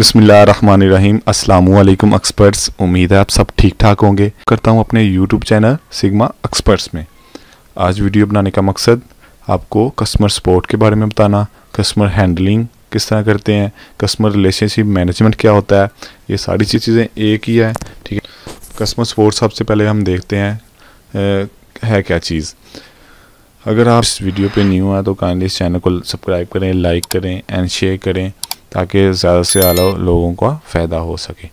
बसमीम अल्लाम एक्सपर्ट्स उम्मीद है आप सब ठीक ठाक होंगे करता हूँ अपने यूट्यूब चैनल सिग्मा एक्सपर्ट्स में आज वीडियो बनाने का मकसद आपको कस्टमर सपोर्ट के बारे में बताना कस्टमर हैंडलिंग किस तरह करते हैं कस्टमर रिलेशनशिप मैनेजमेंट क्या होता है ये सारी चीज़ चीज़ें एक ही है ठीक है कस्टमर सपोर्ट सबसे पहले हम देखते हैं है क्या चीज़ अगर आप इस वीडियो पे न्यू हैं तो काइंडली इस चैनल को सब्सक्राइब करें लाइक करें एंड शेयर करें ताकि ज़्यादा से ज़्यादा लोगों का फ़ायदा हो सके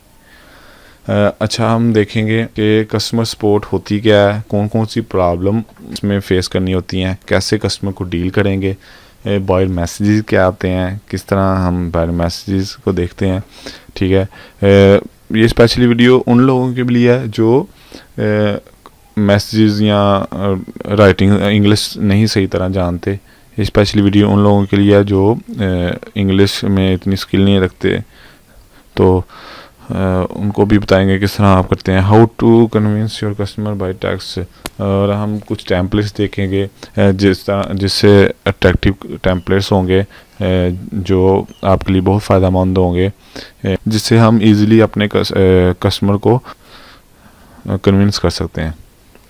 अच्छा हम देखेंगे कि कस्टमर सपोर्ट होती क्या है कौन कौन सी प्रॉब्लम इसमें फेस करनी होती हैं कैसे कस्टमर को डील करेंगे बॉयल मैसेजेस क्या आते हैं किस तरह हम बॉयल मैसेजेस को देखते हैं ठीक है ये स्पेशली वीडियो उन लोगों के लिए है जो मैसेजेस या राइटिंग इंग्लिश नहीं सही तरह जानते स्पेशली वीडियो उन लोगों के लिए जो इंग्लिश में इतनी स्किल नहीं रखते तो उनको भी बताएंगे किस तरह आप करते हैं how to convince your customer by tax और हम कुछ टैंपलेट्स देखेंगे जिस तरह जिससे अट्रैक्टिव टैंपलेट्स होंगे जो आपके लिए बहुत फ़ायदा मंद होंगे जिससे हम इजीली अपने कस्टमर को कन्विंस कर सकते हैं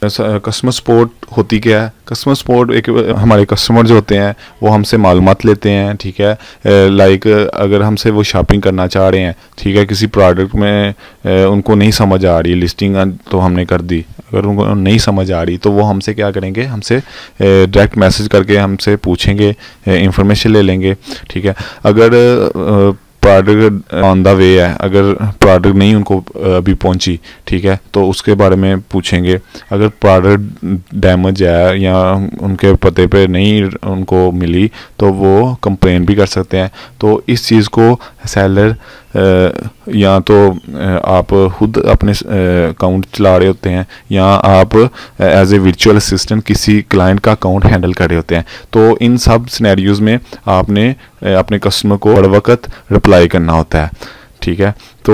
कस्टमर सपोर्ट होती क्या है कस्टमर सपोर्ट एक हमारे कस्टमर जो होते हैं वो हमसे मालूम लेते हैं ठीक है लाइक अगर हमसे वो शॉपिंग करना चाह रहे हैं ठीक है किसी प्रोडक्ट में उनको नहीं समझ आ रही लिस्टिंग तो हमने कर दी अगर उनको नहीं समझ आ रही तो वो हमसे क्या करेंगे हमसे डायरेक्ट मैसेज करके हमसे पूछेंगे इंफॉर्मेशन ले लेंगे ठीक है अगर प्रोडक्ट ऑन द वे है अगर प्रोडक्ट नहीं उनको अभी पहुंची ठीक है तो उसके बारे में पूछेंगे अगर प्रोडक्ट डैमेज है या उनके पते पे नहीं उनको मिली तो वो कंप्लेन भी कर सकते हैं तो इस चीज़ को सेलर या तो आप खुद अपने अकाउंट चला रहे होते हैं या आप एज ए वर्चुअल असिस्टेंट किसी क्लाइंट का अकाउंट हैंडल कर रहे होते हैं तो इन सब सिनेरियोज़ में आपने अपने कस्टमर को हर वक्त रिप्लाई करना होता है ठीक है तो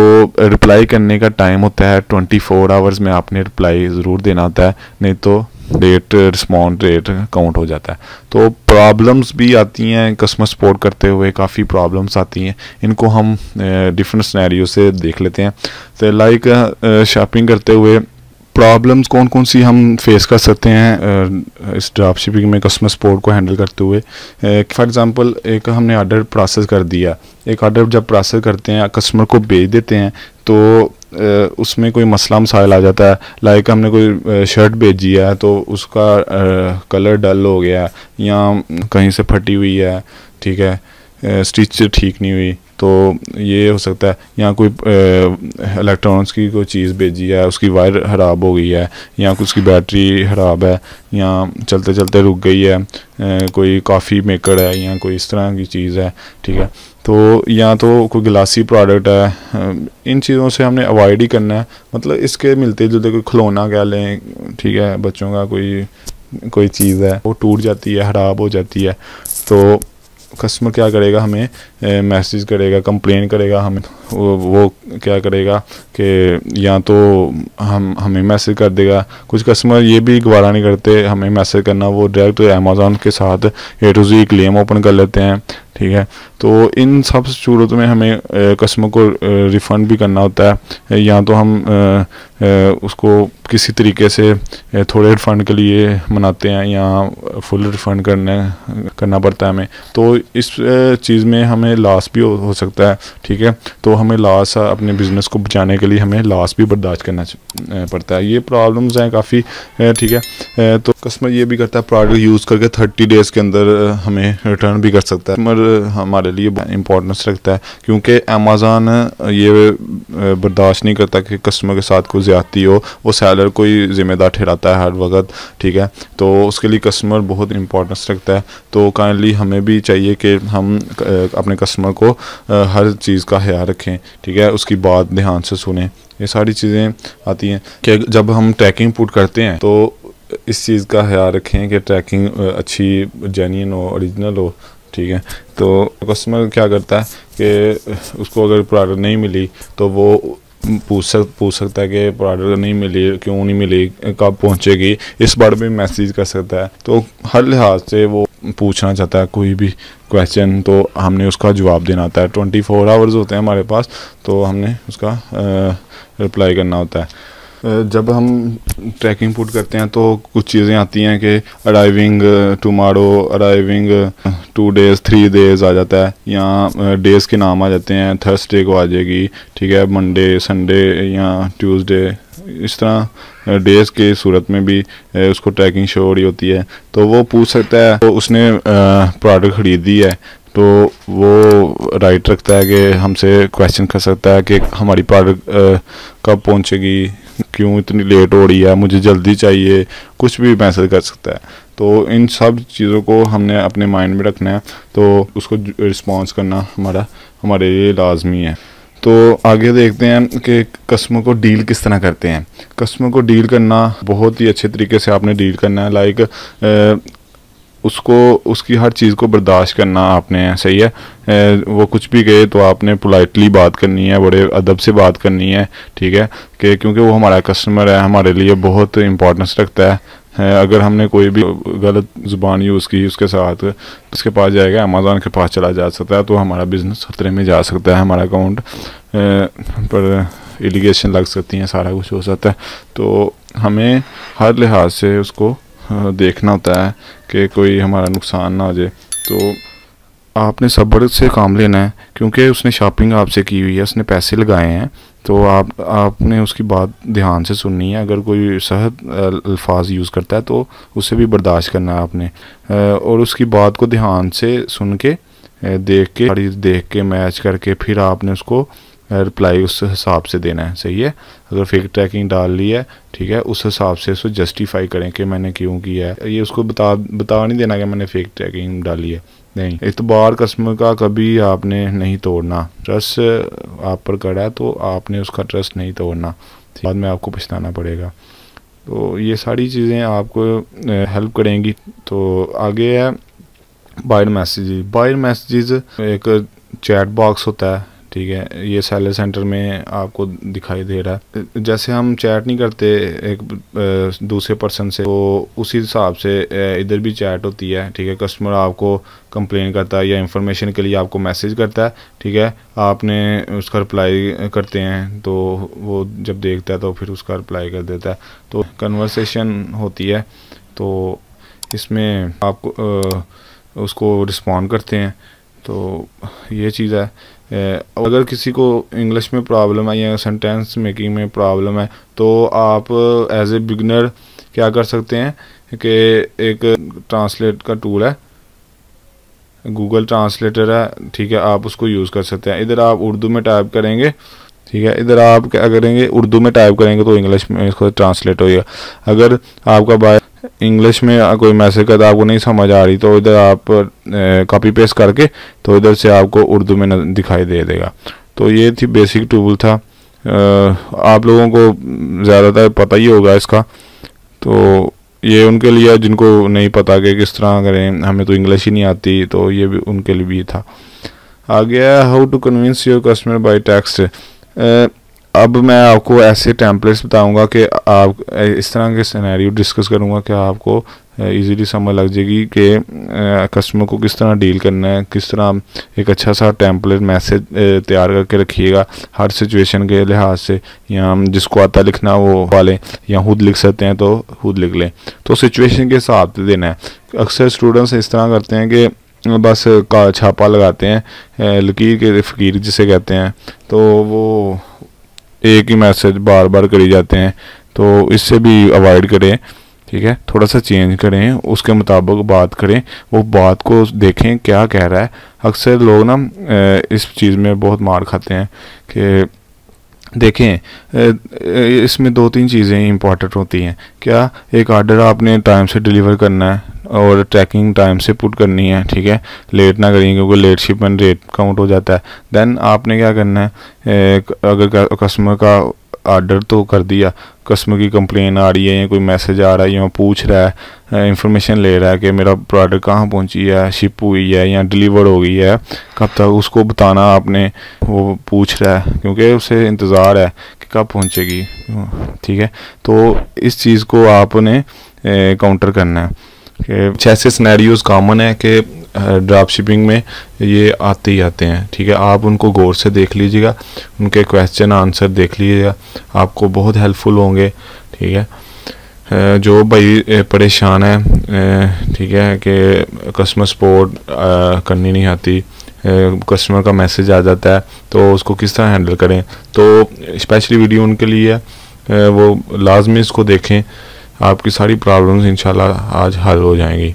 रिप्लाई करने का टाइम होता है ट्वेंटी फोर आवर्स में आपने रिप्लाई ज़रूर देना होता है नहीं तो डेट रिस्पॉन्ड रेट काउंट हो जाता है तो प्रॉब्लम्स भी आती हैं कस्टमर सपोर्ट करते हुए काफ़ी प्रॉब्लम्स आती हैं इनको हम डिफरेंट स्नैरियो से देख लेते हैं तो लाइक शॉपिंग करते हुए प्रॉब्लम्स कौन कौन सी हम फेस कर सकते हैं इस ड्राफ शिपिंग में कस्टमर सपोर्ट को हैंडल करते हुए फॉर एग्जांपल एक हमने ऑर्डर प्रोसेस कर दिया एक ऑर्डर जब प्रोसेस करते हैं कस्टमर को भेज देते हैं तो उसमें कोई मसला मसाइल आ जाता है लाइक हमने कोई शर्ट भेजी है तो उसका कलर डल हो गया या कहीं से फटी हुई है ठीक है स्टिच ठीक नहीं हुई तो ये हो सकता है या कोई इलेक्ट्रॉनिक्स की कोई चीज़ भेजी है उसकी वायर ख़राब हो गई है या उसकी बैटरी ख़राब है या चलते चलते रुक गई है ए, कोई कॉफ़ी मेकर है या कोई इस तरह की चीज़ है ठीक है तो या तो कोई गिलासी प्रोडक्ट है इन चीज़ों से हमने अवॉइड ही करना है मतलब इसके मिलते जुलते कोई खिलौना कह लें ठीक है बच्चों का कोई कोई चीज़ है वो टूट जाती है ख़राब हो जाती है तो कस्टमर क्या करेगा हमें मैसेज करेगा कंप्लेन करेगा हमें तो वो क्या करेगा कि या तो हम हमें मैसेज कर देगा कुछ कस्टमर ये भी गुबारा नहीं करते हमें मैसेज करना वो डायरेक्ट अमेज़ोन के साथ A to Z claim open कर लेते हैं ठीक है तो इन सब सूरत में हमें कस्टमर को रिफ़ंड भी करना होता है या तो हम उसको किसी तरीके से थोड़े रिफ़ंड के लिए मनाते हैं या फुल रिफ़ंड करने करना पड़ता है हमें तो इस चीज़ में हमें लॉस भी हो, हो सकता है ठीक है तो हमें लॉस अपने बिज़नेस को बचाने के लिए हमें लॉस भी बर्दाश्त करना पड़ता है ये प्रॉब्लम्स हैं काफ़ी ठीक है तो कस्टमर ये भी करता है प्रोडक्ट यूज़ करके थर्टी डेज़ के अंदर हमें रिटर्न भी कर सकता है कस्टमर हमारे लिए इंपॉर्टेंस रखता है क्योंकि अमेज़ान ये बर्दाश्त नहीं करता कि कस्टमर के साथ कोई ज़्यादती हो वो सैलर कोई ज़िम्मेदार ठहराता है हर वक्त ठीक है तो उसके लिए कस्टमर बहुत इंपॉर्टेंस रखता है तो काइंडली हमें भी चाहिए कि हम अपने कस्टमर को हर चीज़ का ख्याल रखें रखें ठीक है उसकी बात ध्यान से सुने ये सारी चीज़ें आती हैं कि जब हम ट्रैकिंग पुट करते हैं तो इस चीज़ का ख्याल रखें कि ट्रैकिंग अच्छी जेन्यन हो ओरिजिनल हो ठीक है तो कस्टमर क्या करता है कि उसको अगर प्रोडक्ट नहीं मिली तो वो पूछ सक पूछ सकता है कि प्रोडक्ट नहीं मिली क्यों नहीं मिली कब पहुंचेगी इस बार भी मैसेज कर सकता है तो हर लिहाज से वो पूछना चाहता है कोई भी क्वेश्चन तो हमने उसका जवाब देना होता है ट्वेंटी फोर आवर्स होते हैं हमारे पास तो हमने उसका रिप्लाई करना होता है जब हम ट्रैकिंग फूड करते हैं तो कुछ चीज़ें आती हैं कि arriving tomorrow arriving two days three days आ जाता है या डेज़ के नाम आ जाते हैं थर्सडे को आ जाएगी ठीक है मंडे संडे या ट्यूसडे इस तरह डेज़ के सूरत में भी उसको ट्रैकिंग शो हो रही होती है तो वो पूछ सकता है तो उसने प्रोडक्ट ख़रीदी है तो वो राइट रखता है कि हमसे क्वेश्चन कर सकता है कि हमारी प्रोडक्ट कब पहुंचेगी क्यों इतनी लेट हो रही है मुझे जल्दी चाहिए कुछ भी मैसेज कर सकता है तो इन सब चीज़ों को हमने अपने माइंड में रखना है तो उसको रिस्पॉन्स करना हमारा हमारे लिए लाजमी है तो आगे देखते हैं कि कस्मों को डील किस तरह करते हैं कस्मों को डील करना बहुत ही अच्छे तरीके से आपने डील करना है लाइक उसको उसकी हर चीज़ को बर्दाश्त करना आपने सही है ए, वो कुछ भी कहे तो आपने पोलाइटली बात करनी है बड़े अदब से बात करनी है ठीक है कि क्योंकि वो हमारा कस्टमर है हमारे लिए बहुत इंपॉर्टेंस रखता है अगर हमने कोई भी गलत ज़ुबान यूज़ की उसके साथ उसके पास जाएगा अमेज़ोन के पास चला जा सकता है तो हमारा बिज़नेस खतरे में जा सकता है हमारा अकाउंट पर एलिगेशन लग सकती हैं सारा कुछ हो सकता है तो हमें हर लिहाज से उसको हाँ, देखना होता है कि कोई हमारा नुकसान ना हो जाए तो आपने सब्र से काम लेना है क्योंकि उसने शॉपिंग आपसे की हुई है उसने पैसे लगाए हैं तो आप आपने उसकी बात ध्यान से सुननी है अगर कोई सहद अल्फाज यूज़ करता है तो उसे भी बर्दाश्त करना है आपने और उसकी बात को ध्यान से सुन के देख के देख के मैच करके फिर आपने उसको रिप्लाई उस हिसाब से देना है सही है अगर फेक ट्रैकिंग डाल ली है ठीक है उस हिसाब से उसको जस्टिफाई करें कि मैंने क्यों किया है ये उसको बता बता नहीं देना कि मैंने फेक ट्रैकिंग डाली है नहीं इतबार कस्म का कभी आपने नहीं तोड़ना ट्रस्ट आप पर कड़ा है तो आपने उसका ट्रस्ट नहीं तोड़ना बाद में आपको पछताना पड़ेगा तो ये सारी चीज़ें आपको हेल्प करेंगी तो आगे है बायर मैसेज बायर मैसेज एक चैट बॉक्स होता है ठीक है ये सेलर सेंटर में आपको दिखाई दे रहा है जैसे हम चैट नहीं करते एक दूसरे पर्सन से तो उसी हिसाब से इधर भी चैट होती है ठीक है कस्टमर आपको कंप्लेन करता है या इंफॉर्मेशन के लिए आपको मैसेज करता है ठीक है आपने उसका रिप्लाई करते हैं तो वो जब देखता है तो फिर उसका रिप्लाई कर देता है तो कन्वर्सेशन होती है तो इसमें आपको उसको रिस्पॉन्ड करते हैं तो ये चीज़ है अगर किसी को इंग्लिश में प्रॉब्लम है या सेंटेंस मेकिंग में प्रॉब्लम है तो आप एज ए बिगनर क्या कर सकते हैं कि एक ट्रांसलेट का टूल है गूगल ट्रांसलेटर है ठीक है आप उसको यूज़ कर सकते हैं इधर आप उर्दू में टाइप करेंगे ठीक है इधर आप क्या करेंगे उर्दू में टाइप करेंगे तो इंग्लिश में इसको ट्रांसलेट होगा अगर आपका बाय इंग्लिश में कोई मैसेज का तो आपको नहीं समझ आ रही तो इधर आप कॉपी पेस्ट करके तो इधर से आपको उर्दू में दिखाई दे देगा तो ये थी बेसिक टूल था आ, आप लोगों को ज़्यादातर पता ही होगा इसका तो ये उनके लिए जिनको नहीं पता कि किस तरह करें हमें तो इंग्लिश ही नहीं आती तो ये भी उनके लिए भी था आ गया how to convince your customer by text अब मैं आपको ऐसे टैंपलेट्स बताऊंगा कि आप इस तरह के सिनेरियो डिस्कस करूंगा कि आपको इजीली समझ लग जाएगी कि कस्टमर को किस तरह डील करना है किस तरह एक अच्छा सा टैंपलेट मैसेज तैयार करके रखिएगा हर सिचुएशन के लिहाज से या जिसको आता लिखना वो वाले या खुद लिख सकते हैं तो खुद लिख लें तो सिचुएशन के हिसाब से देना है अक्सर स्टूडेंट्स इस तरह करते हैं कि बस का छापा लगाते हैं लकीर के फ़कीर जिसे कहते हैं तो वो एक ही मैसेज बार बार करी जाते हैं तो इससे भी अवॉइड करें ठीक है थोड़ा सा चेंज करें उसके मुताबिक बात करें वो बात को देखें क्या कह रहा है अक्सर लोग ना इस चीज़ में बहुत मार खाते हैं कि देखें इसमें दो तीन चीज़ें इंपॉर्टेंट होती हैं क्या एक ऑर्डर आपने टाइम से डिलीवर करना है और ट्रैकिंग टाइम से पुट करनी है ठीक है लेट ना करिए क्योंकि लेट शिपमेंट रेट काउंट हो जाता है देन आपने क्या करना है अगर कस्टमर का आर्डर तो कर दिया कस्टमर की कंप्लेन आ रही है या कोई मैसेज आ रहा है या पूछ रहा है इंफॉर्मेशन ले रहा है कि मेरा प्रोडक्ट कहाँ पहुँची है शिप हुई है या डिलीवर हो गई है कब तक उसको बताना आपने वो पूछ रहा है क्योंकि उसे इंतज़ार है कि कब पहुँचेगी ठीक है तो इस चीज़ को आपने काउंटर करना है कि से स्नैरियोज़ कॉमन है कि ड्राप शिपिंग में ये आते ही आते हैं ठीक है आप उनको गौर से देख लीजिएगा उनके क्वेश्चन आंसर देख लीजिएगा आपको बहुत हेल्पफुल होंगे ठीक है जो भाई परेशान है ठीक है कि कस्टमर सपोर्ट करनी नहीं आती कस्टमर का मैसेज आ जाता है तो उसको किस तरह हैंडल करें तो स्पेशली वीडियो उनके लिए है वो लाजमी इसको देखें आपकी सारी प्रॉब्लम्स इंशाल्लाह आज हल हो जाएंगी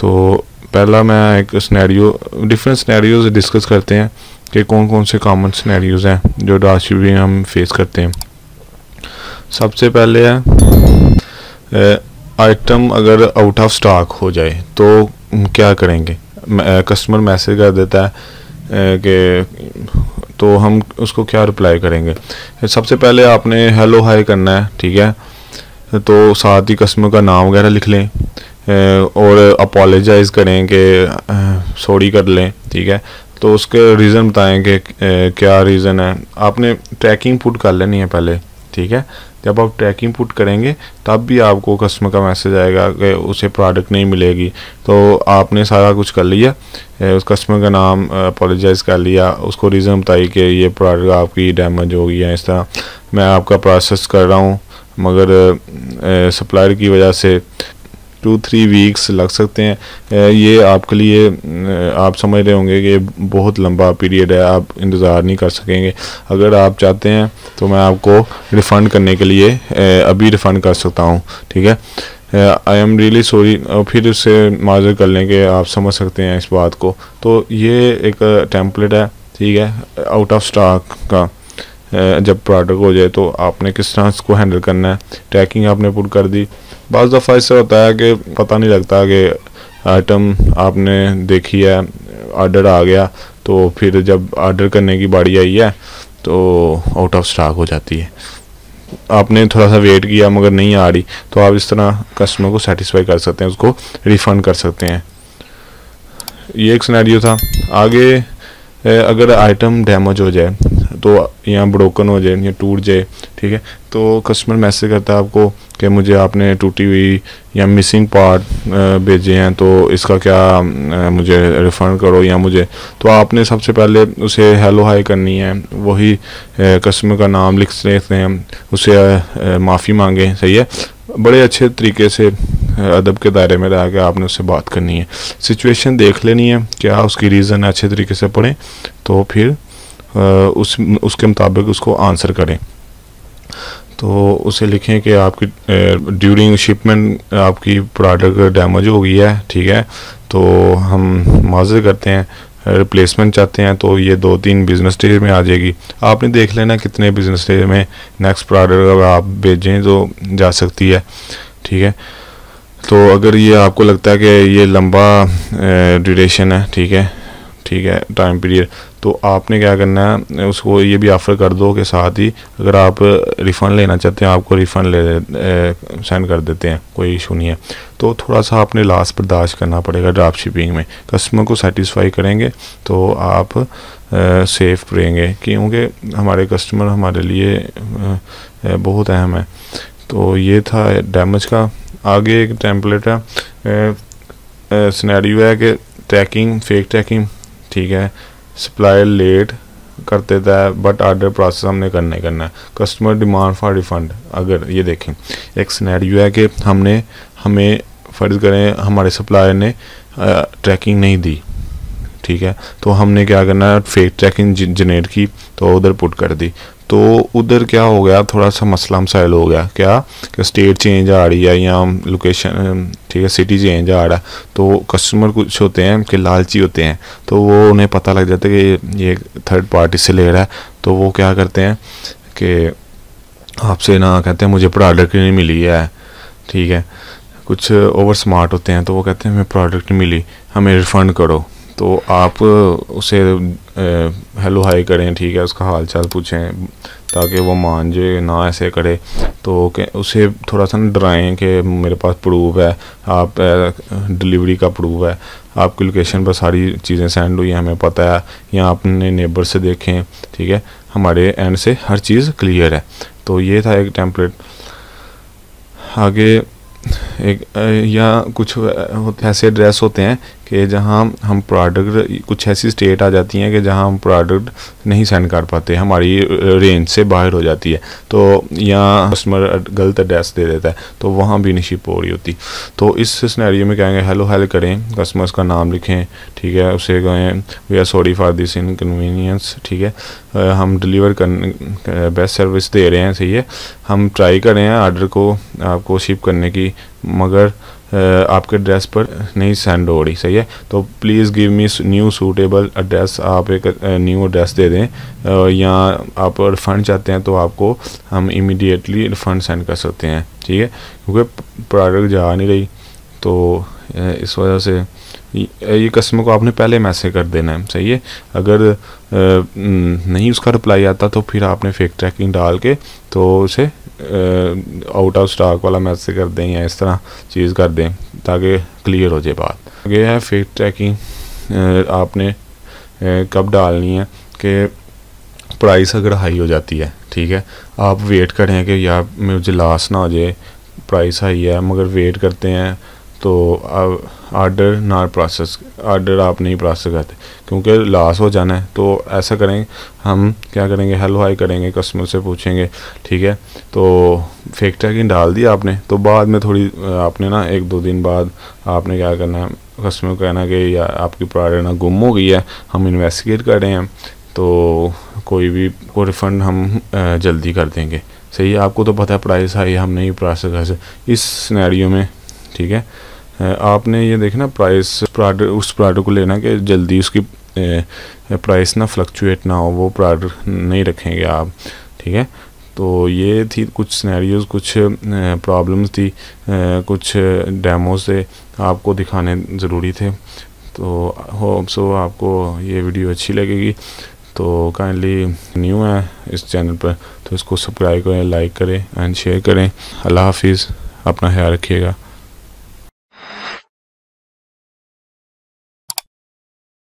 तो पहला मैं एक स्नैरियो डिफरेंट स्नैरियोज डिस्कस करते हैं कि कौन कौन से कॉमन स्नैरियोज हैं जो डाशी भी हम फेस करते हैं सबसे पहले है आइटम अगर आउट ऑफ स्टॉक हो जाए तो क्या करेंगे कस्टमर मैसेज कर देता है कि तो हम उसको क्या रिप्लाई करेंगे सबसे पहले आपने हेलो हाय करना है ठीक है तो साथ ही कस्टमर का नाम वगैरह लिख लें और अपोलोजाइज करें कि सॉरी कर लें ठीक है तो उसके रीज़न बताएं कि क्या रीज़न है आपने ट्रैकिंग पुट कर लेनी है पहले ठीक है जब आप ट्रैकिंग पुट करेंगे तब भी आपको कस्टमर का मैसेज आएगा कि उसे प्रोडक्ट नहीं मिलेगी तो आपने सारा कुछ कर लिया उस कस्टमर का नाम अपोलोजाइज कर लिया उसको रीज़न बताई कि ये प्रोडक्ट आपकी डैमेज हो गई है इस तरह मैं आपका प्रोसेस कर रहा हूँ मगर सप्लायर की वजह से टू थ्री वीक्स लग सकते हैं ये आपके लिए आप समझ रहे होंगे कि बहुत लंबा पीरियड है आप इंतज़ार नहीं कर सकेंगे अगर आप चाहते हैं तो मैं आपको रिफ़ंड करने के लिए अभी रिफ़ंड कर सकता हूँ ठीक है आई एम रियली सॉरी फिर उससे माजर कर लें कि आप समझ सकते हैं इस बात को तो ये एक टेम्पलेट है ठीक है आउट ऑफ स्टॉक का जब प्रोडक्ट हो जाए तो आपने किस तरह इसको हैंडल करना है ट्रैकिंग आपने पुट कर दी बज़ दफ़ा इससे होता है कि पता नहीं लगता कि आइटम आपने देखी है ऑर्डर आ गया तो फिर जब ऑर्डर करने की बारी आई है तो आउट ऑफ स्टॉक हो जाती है आपने थोड़ा सा वेट किया मगर नहीं आ रही तो आप इस तरह कस्टमर को सेटिस्फाई कर सकते हैं उसको रिफ़ंड कर सकते हैं ये एक सिनेरियो था आगे अगर आइटम डैमेज हो जाए तो या ब्रोकन हो जाए या टूट जाए ठीक है तो कस्टमर मैसेज करता है आपको कि मुझे आपने टूटी हुई या मिसिंग पार्ट भेजे हैं तो इसका क्या मुझे रिफ़ंड करो या मुझे तो आपने सबसे पहले उसे हेलो हाई करनी है वही कस्टमर का नाम लिख लेते हैं उसे माफ़ी मांगे सही है बड़े अच्छे तरीके से अदब के दायरे में रह के आपने उससे बात करनी है सिचुएशन देख लेनी है क्या उसकी रीज़न है अच्छे तरीके से पढ़ें तो फिर उस उसके मुताबिक उसको आंसर करें तो उसे लिखें कि आपकी ड्यूरिंग शिपमेंट आपकी प्रोडक्ट डैमेज हो गई है ठीक है तो हम माजर करते हैं रिप्लेसमेंट चाहते हैं तो ये दो तीन बिज़नेस डेज में आ जाएगी आपने देख लेना कितने बिज़नेस डेज में नेक्स्ट प्रोडक्ट अगर आप भेजें तो जा सकती है ठीक है तो अगर ये आपको लगता है कि ये लंबा ड्यूरेशन है ठीक है ठीक है टाइम पीरियड तो आपने क्या करना है उसको ये भी ऑफ़र कर दो के साथ ही अगर आप रिफ़ंड लेना चाहते हैं आपको रिफ़ंड ले सेंड कर देते हैं कोई इशू नहीं है तो थोड़ा सा आपने लाश बर्दाश्त करना पड़ेगा ड्राफ्ट शिपिंग में कस्टमर को सेटिस्फाई करेंगे तो आप सेफ रहेंगे क्योंकि हमारे कस्टमर हमारे लिए बहुत अहम है तो ये था डैमेज का आगे एक टेम्पलेट है स्नैरियो है कि ट्रैकिंग फेक ट्रैकिंग ठीक है सप्लायर लेट कर देता है बट आर्डर प्रोसेस हमने करना ही करना है कस्टमर डिमांड फॉर रिफंड अगर ये देखें एक स्नैडियो है कि हमने हमें फ़र्ज़ करें हमारे सप्लायर ने ट्रैकिंग नहीं दी ठीक है तो हमने क्या करना है फेक ट्रैकिंग जनरेट की तो उधर पुट कर दी तो उधर क्या हो गया थोड़ा सा मसला मसाइल हो गया क्या कि स्टेट चेंज आ रही है या लोकेशन ठीक है सिटी चेंज आ रहा है तो कस्टमर कुछ होते हैं कि लालची होते हैं तो वो उन्हें पता लग जाता है कि ये थर्ड पार्टी से ले रहा है तो वो क्या करते हैं कि आपसे ना कहते हैं मुझे प्रोडक्ट नहीं मिली है ठीक है कुछ ओवर स्मार्ट होते हैं तो वो कहते हैं हमें प्रोडक्ट मिली हमें रिफ़ंड करो तो आप उसे हेलो हाय करें ठीक है उसका हाल चाल पूछें ताकि वो मान जाए ना ऐसे करे तो उसे थोड़ा सा ना डराएं कि मेरे पास प्रूफ है आप डिलीवरी का प्रूफ है आपकी लोकेशन पर सारी चीज़ें सेंड हुई हैं हमें पता है या अपने नेबर से देखें ठीक है हमारे एंड से हर चीज़ क्लियर है तो ये था एक टेम्पलेट आगे एक या कुछ ऐसे एड्रेस होते हैं कि जहाँ हम प्रोडक्ट कुछ ऐसी स्टेट आ जाती हैं कि जहाँ हम प्रोडक्ट नहीं सेंड कर पाते हमारी रेंज से बाहर हो जाती है तो यहाँ कस्टमर गलत एड्रेस दे देता है तो वहाँ भी नहीं शिप हो रही होती तो इस सिनेरियो में कहेंगे हेलो हेल करें कस्टमर्स का नाम लिखें ठीक है उसे कहें we are sorry for this inconvenience ठीक है हम डिलीवर कर बेस्ट सर्विस दे रहे हैं सही है हम ट्राई कर रहे हैं आर्डर को आपको शिप करने की मगर आपके एड्रेस पर नहीं सेंड हो रही सही है तो please give me new suitable address आप एक न्यू एड्रेस दे दें या आप रिफ़ंड चाहते हैं तो आपको हम इमीडिएटली रिफ़ंड सेंड कर सकते हैं ठीक है क्योंकि प्रोडक्ट जा नहीं रही तो इस वजह से ये कस्टमर को आपने पहले मैसेज कर देना है सही है अगर नहीं उसका रिप्लाई आता तो फिर आपने फेक ट्रैकिंग डाल के तो उसे आउट ऑफ स्टॉक वाला मैसेज कर दें या इस तरह चीज़ कर दें ताकि क्लियर हो जाए बात ये है फेक ट्रैकिंग आपने कब डालनी है कि प्राइस अगर हाई हो जाती है ठीक है आप वेट करें कि यार मुझे लास्ट ना हो जाए प्राइस हाई है मगर वेट करते हैं तो आर्डर ना प्रोसेस आर्डर आप नहीं प्रोसेस करते क्योंकि लॉस हो जाना है तो ऐसा करें हम क्या करेंगे हेलो हाई करेंगे कस्टमर से पूछेंगे ठीक है तो फेक टैगिंग डाल दिया आपने तो बाद में थोड़ी आपने ना एक दो दिन बाद आपने क्या करना है कस्टमर को कहना कि या आपकी प्रोडक्ट ना गुम हो गई है हम इन्वेस्टिगेट कर रहे हैं तो कोई भी को रिफ़ंड हम जल्दी कर देंगे सही है आपको तो पता है प्राइस हाई हम नहीं प्रोसेस कर सकते इस सिनेरियो में ठीक है आपने ये देखना प्राइस प्रोडक्ट उस प्रोडक्ट को लेना कि जल्दी उसकी प्राइस ना फ्लक्चुएट ना हो वो प्रोडक्ट नहीं रखेंगे आप ठीक है तो ये थी कुछ सिनेरियोज कुछ प्रॉब्लम्स थी कुछ डेमोस थे आपको दिखाने ज़रूरी थे तो होप सो आपको ये वीडियो अच्छी लगेगी तो काइंडली न्यू है इस चैनल पर तो इसको सब्सक्राइब करें लाइक करें एंड शेयर करें अल्लाह हाफिज़ अपना ख्याल रखिएगा